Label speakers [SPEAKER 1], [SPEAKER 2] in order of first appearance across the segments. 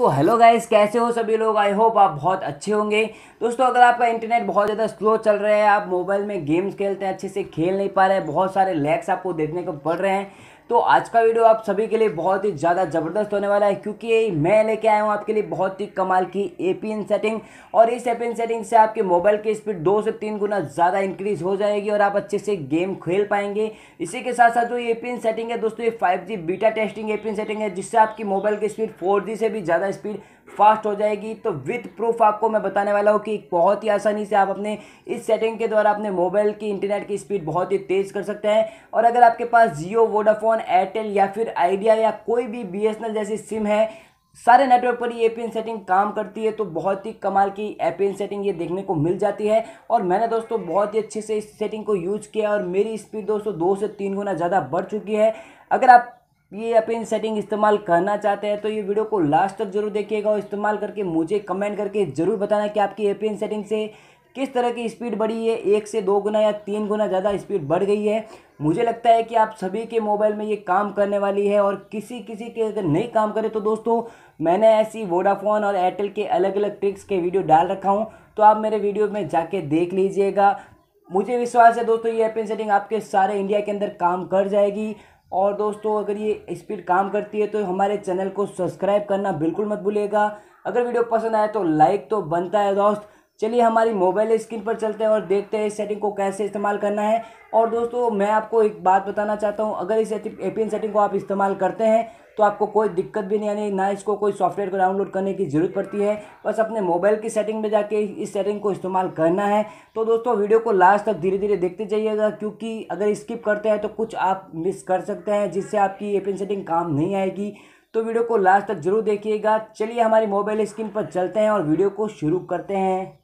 [SPEAKER 1] तो hello guys कैसे हो सभी लोग आई होप आप बहुत अच्छे होंगे दोस्तों अगर आपका इंटरनेट बहुत ज़्यादा स्लो चल रहा है आप मोबाइल में गेम्स खेलते हैं अच्छे से खेल नहीं पा रहे हैं बहुत सारे लैग्स आपको देखने को पड़ रहे हैं तो आज का वीडियो आप सभी के लिए बहुत ही ज़्यादा ज़बरदस्त होने वाला है क्योंकि मैं लेके आया हूँ आपके लिए बहुत ही कमाल की ए सेटिंग और इस ए सेटिंग से आपके मोबाइल की स्पीड दो से तीन गुना ज़्यादा इंक्रीज हो जाएगी और आप अच्छे से गेम खेल पाएंगे इसी के साथ साथ जो ए सेटिंग है दोस्तों ये फाइव बीटा टेस्टिंग ए सेटिंग है जिससे आपकी मोबाइल की स्पीड फोर से भी ज़्यादा स्पीड फास्ट हो जाएगी तो विथ प्रूफ आपको मैं बताने वाला हूँ कि बहुत ही आसानी से आप अपने इस सेटिंग के द्वारा अपने मोबाइल की इंटरनेट की स्पीड बहुत ही तेज़ कर सकते हैं और अगर आपके पास जियो वोडाफोन वोडाफोन एयरटेल या फिर आइडिया या कोई भी बी जैसी सिम है सारे नेटवर्क पर ये पिन सेटिंग काम करती है तो बहुत ही कमाल की एपीएन सेटिंग ये देखने को मिल जाती है और मैंने दोस्तों बहुत ही अच्छे से इस सेटिंग को यूज़ किया और मेरी स्पीड दोस्तों दो से तीन गुना ज़्यादा बढ़ चुकी है अगर आप ये अपनी सेटिंग इस्तेमाल करना चाहते हैं तो ये वीडियो को लास्ट तक जरूर देखिएगा और इस्तेमाल करके मुझे कमेंट करके ज़रूर बताना कि आपकी एपिन सेटिंग से किस तरह की स्पीड बढ़ी है एक से दो गुना या तीन गुना ज़्यादा स्पीड बढ़ गई है मुझे लगता है कि आप सभी के मोबाइल में ये काम करने वाली है और किसी किसी के अगर नहीं काम करे तो दोस्तों मैंने ऐसी वोडाफोन और एयरटेल के अलग अलग ट्रिक्स के वीडियो डाल रखा हूँ तो आप मेरे वीडियो में जाके देख लीजिएगा मुझे विश्वास है दोस्तों ये एपिन सेटिंग आपके सारे इंडिया के अंदर काम कर जाएगी और दोस्तों अगर ये स्पीड काम करती है तो हमारे चैनल को सब्सक्राइब करना बिल्कुल मत भूलिएगा अगर वीडियो पसंद आए तो लाइक तो बनता है दोस्त चलिए हमारी मोबाइल स्क्रीन पर चलते हैं और देखते हैं इस सेटिंग को कैसे इस्तेमाल करना है और दोस्तों मैं आपको एक बात बताना चाहता हूँ अगर इस एपीएन सेटिंग को आप इस्तेमाल करते हैं तो आपको कोई दिक्कत भी नहीं आनी ना इसको कोई सॉफ्टवेयर को डाउनलोड करने की ज़रूरत पड़ती है बस अपने मोबाइल की सेटिंग में जाके इस सेटिंग को इस्तेमाल करना है तो दोस्तों वीडियो को लास्ट तक धीरे धीरे देखते जाइएगा क्योंकि अगर स्किप करते हैं तो कुछ आप मिस कर सकते हैं जिससे आपकी एपीएन सेटिंग काम नहीं आएगी तो वीडियो को लास्ट तक जरूर देखिएगा चलिए हमारी मोबाइल स्क्रीन पर चलते हैं और वीडियो को शुरू करते हैं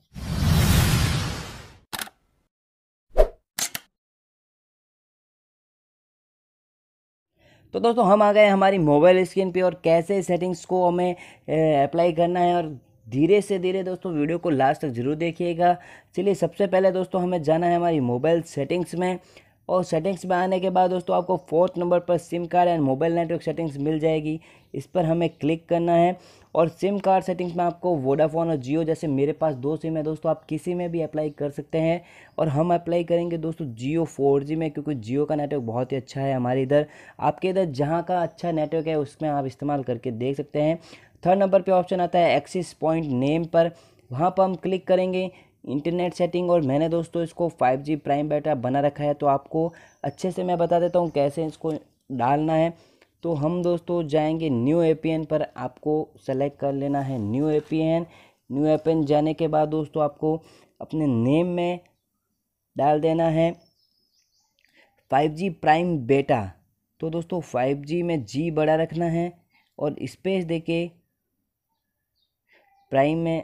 [SPEAKER 1] तो दोस्तों हम आ गए हमारी मोबाइल स्क्रीन पे और कैसे सेटिंग्स को हमें अप्लाई करना है और धीरे से धीरे दोस्तों वीडियो को लास्ट तक जरूर देखिएगा चलिए सबसे पहले दोस्तों हमें जाना है हमारी मोबाइल सेटिंग्स में और सेटिंग्स में आने के बाद दोस्तों आपको फोर्थ नंबर पर SIM card and mobile network settings मिल जाएगी इस पर हमें क्लिक करना है और सिम कार्ड सेटिंग्स में आपको वोडाफोन और जियो जैसे मेरे पास दो सिम है दोस्तों आप किसी में भी अप्लाई कर सकते हैं और हम अप्लाई करेंगे दोस्तों जियो फोर जी में क्योंकि जियो का नेटवर्क बहुत ही अच्छा है हमारे इधर आपके इधर जहाँ का अच्छा नेटवर्क है उसमें आप इस्तेमाल करके देख सकते हैं थर्ड नंबर पर ऑप्शन आता है एक्सिस पॉइंट नेम पर वहाँ पर हम क्लिक करेंगे इंटरनेट सेटिंग और मैंने दोस्तों इसको 5G प्राइम बेटा बना रखा है तो आपको अच्छे से मैं बता देता हूँ कैसे इसको डालना है तो हम दोस्तों जाएंगे न्यू ए पर आपको सेलेक्ट कर लेना है न्यू ए न्यू ए जाने के बाद दोस्तों आपको अपने नेम में डाल देना है 5G प्राइम बेटा तो दोस्तों 5G में जी बड़ा रखना है और स्पेस देके प्राइम में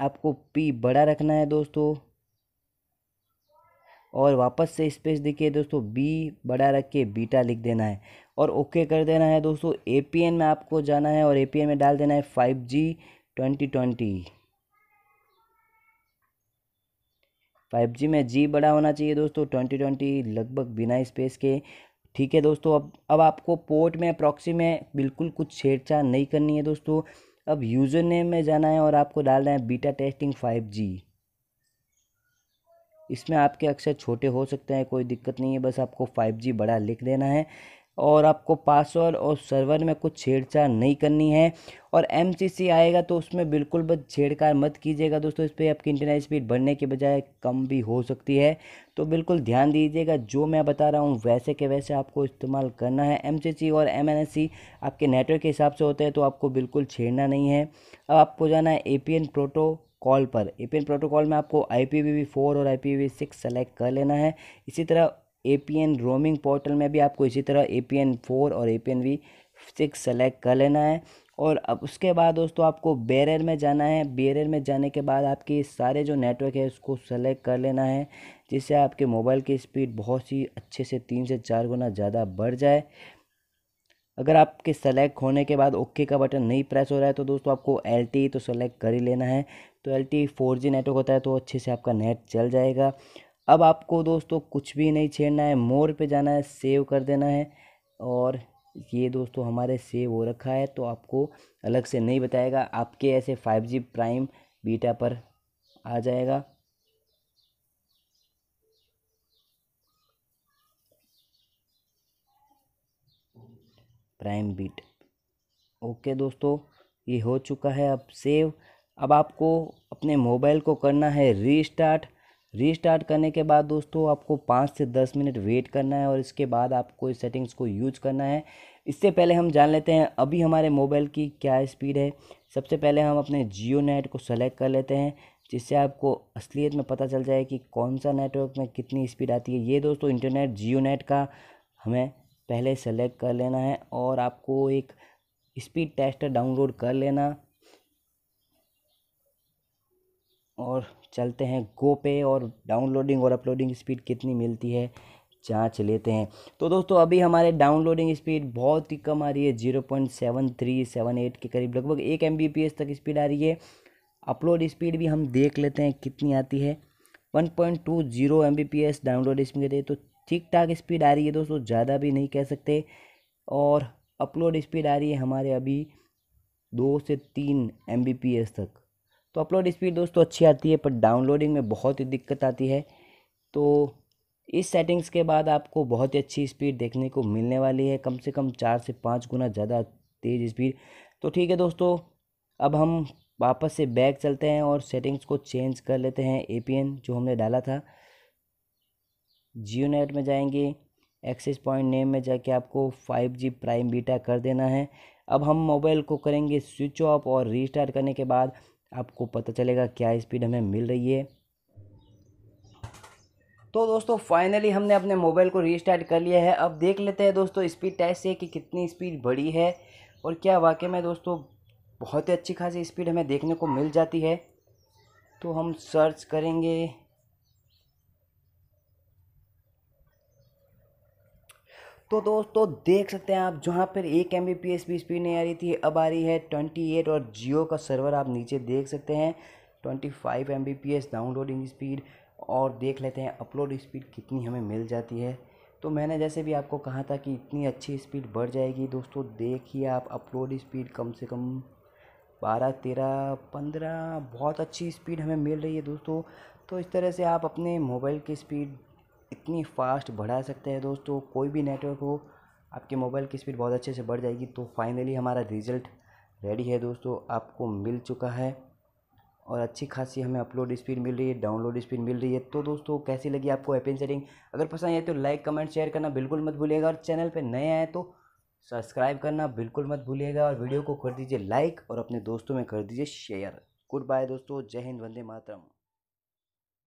[SPEAKER 1] आपको पी बड़ा रखना है दोस्तों और वापस से स्पेस देखिए दोस्तों बी बड़ा रख के बीटा लिख देना है और ओके कर देना है दोस्तों ए पी एन में आपको जाना है और ए पी एन में डाल देना है five G twenty twenty five G में जी बड़ा होना चाहिए दोस्तों ट्वेंटी ट्वेंटी लगभग बिना स्पेस के ठीक है दोस्तों अब अब आपको पोर्ट में प्रॉक्सी में बिल्कुल कुछ छेड़छाड़ नहीं करनी है दोस्तों अब यूज़र नेम में जाना है और आपको डालना है बीटा टेस्टिंग फाइव जी इसमें आपके अक्सर छोटे हो सकते हैं कोई दिक्कत नहीं है बस आपको फाइव जी बड़ा लिख देना है और आपको पासवर्ड और सर्वर में कुछ छेड़छाड़ नहीं करनी है और एम आएगा तो उसमें बिल्कुल बस छेड़छाड़ मत कीजिएगा दोस्तों इस पर आपकी इंटरनेट स्पीड बढ़ने के बजाय कम भी हो सकती है तो बिल्कुल ध्यान दीजिएगा जो मैं बता रहा हूँ वैसे के वैसे आपको इस्तेमाल करना है एम और एम आपके नेटवर्क के हिसाब से होते हैं तो आपको बिल्कुल छेड़ना नहीं है अब आपको जाना है ए प्रोटो कॉल पर एपीएन प्रोटोकॉल में आपको आई पी वी फोर और I P V six select कर लेना है इसी तरह A P N roaming portal में भी आपको इसी तरह ए पी एन फोर और A P N V six select कर लेना है और अब उसके बाद दोस्तों आपको बेरर में जाना है बेरर में जाने के बाद आपके सारे जो नेटवर्क है उसको सेलेक्ट कर लेना है जिससे आपके मोबाइल की स्पीड बहुत ही अच्छे से तीन से चार गुना ज़्यादा बढ़ जाए अगर आपके सेलेक्ट होने के बाद ओके का बटन नहीं प्रेस हो रहा है तो दोस्तों आपको एल e तो सेलेक्ट कर ही लेना है तो L T four G network होता है तो अच्छे से आपका नेट चल जाएगा अब आपको दोस्तों कुछ भी नहीं छेड़ना है मोर पे जाना है सेव कर देना है और ये दोस्तों हमारे सेव हो रखा है तो आपको अलग से नहीं बताएगा आपके ऐसे फाइव जी प्राइम बीटा पर आ जाएगा प्राइम बीट ओके दोस्तों ये हो चुका है अब सेव अब आपको अपने मोबाइल को करना है रीस्टार्ट रीस्टार्ट करने के बाद दोस्तों आपको पाँच से दस मिनट वेट करना है और इसके बाद आपको इस सेटिंग्स को यूज करना है इससे पहले हम जान लेते हैं अभी हमारे मोबाइल की क्या स्पीड है सबसे पहले हम अपने जियो नेट को सेलेक्ट कर लेते हैं जिससे आपको असलियत में पता चल जाए कि कौन सा नेटवर्क में कितनी स्पीड आती है ये दोस्तों इंटरनेट जियो नेट का हमें पहले सेलेक्ट कर लेना है और आपको एक स्पीड टेस्टर डाउनलोड कर लेना और चलते हैं गो पे और डाउनलोडिंग और अपलोडिंग स्पीड कितनी मिलती है जांच लेते हैं तो दोस्तों अभी हमारे डाउनलोडिंग स्पीड बहुत ही कम आ रही है zero point seven three seven eight के करीब लगभग एक एम बी पी एस तक स्पीड आ रही है अपलोड स्पीड भी हम देख लेते हैं कितनी आती है one point two zero M B P S download speed है तो ठीक ठाक स्पीड आ रही है दोस्तों ज़्यादा भी नहीं कह सकते और अपलोड स्पीड आ रही है हमारे अभी दो से तीन एम बी पी एस तक तो अपलोड स्पीड दोस्तों अच्छी आती है पर डाउनलोडिंग में बहुत ही दिक्कत आती है तो इस सेटिंग्स के बाद आपको बहुत ही अच्छी स्पीड देखने को मिलने वाली है कम से कम चार से पाँच गुना ज़्यादा तेज़ स्पीड तो ठीक है दोस्तों अब हम वापस से बैक चलते हैं और सेटिंग्स को चेंज कर लेते हैं ए जो हमने डाला था जियो नेट में जाएंगे एक्सेस पॉइंट नेम में जाके आपको फाइव जी प्राइम बीटा कर देना है अब हम मोबाइल को करेंगे स्विच ऑफ और रीस्टार्ट करने के बाद आपको पता चलेगा क्या स्पीड हमें मिल रही है तो दोस्तों फाइनली हमने अपने मोबाइल को रीस्टार्ट कर लिया है अब देख लेते हैं दोस्तों स्पीड टेस्ट से कि कितनी स्पीड बढ़ी है और क्या वाकई में दोस्तों बहुत ही अच्छी खासी स्पीड हमें देखने को मिल जाती है तो हम सर्च करेंगे तो दोस्तों देख सकते हैं आप जहाँ पर एक M B P S speed नहीं आ रही थी अब आ रही है ट्वेंटी एट और जियो का सर्वर आप नीचे देख सकते हैं twenty five M B P S downloading speed और देख लेते हैं अपलोड स्पीड कितनी हमें मिल जाती है तो मैंने जैसे भी आपको कहा था कि इतनी अच्छी स्पीड बढ़ जाएगी दोस्तों देखिए आप अपलोड स्पीड कम से कम बारह तेरह पंद्रह बहुत अच्छी स्पीड हमें मिल रही है दोस्तों तो इस तरह से आप अपने मोबाइल की स्पीड इतनी फ़ास्ट बढ़ा सकते हैं दोस्तों कोई भी नेटवर्क हो आपके मोबाइल की स्पीड बहुत अच्छे से बढ़ जाएगी तो फाइनली हमारा रिजल्ट रेडी है दोस्तों आपको मिल चुका है और अच्छी खासी हमें अपलोड स्पीड मिल रही है डाउनलोड स्पीड मिल रही है तो दोस्तों कैसी लगी आपको एपिन सेटिंग अगर पसंद आए तो लाइक कमेंट शेयर करना बिल्कुल मत भूलिएगा और चैनल पर नए आए तो सब्सक्राइब करना बिल्कुल मत भूलिएगा और वीडियो को कर दीजिए लाइक और अपने दोस्तों में कर दीजिए शेयर गुड बाय दोस्तों जय हिंद वंदे मातरम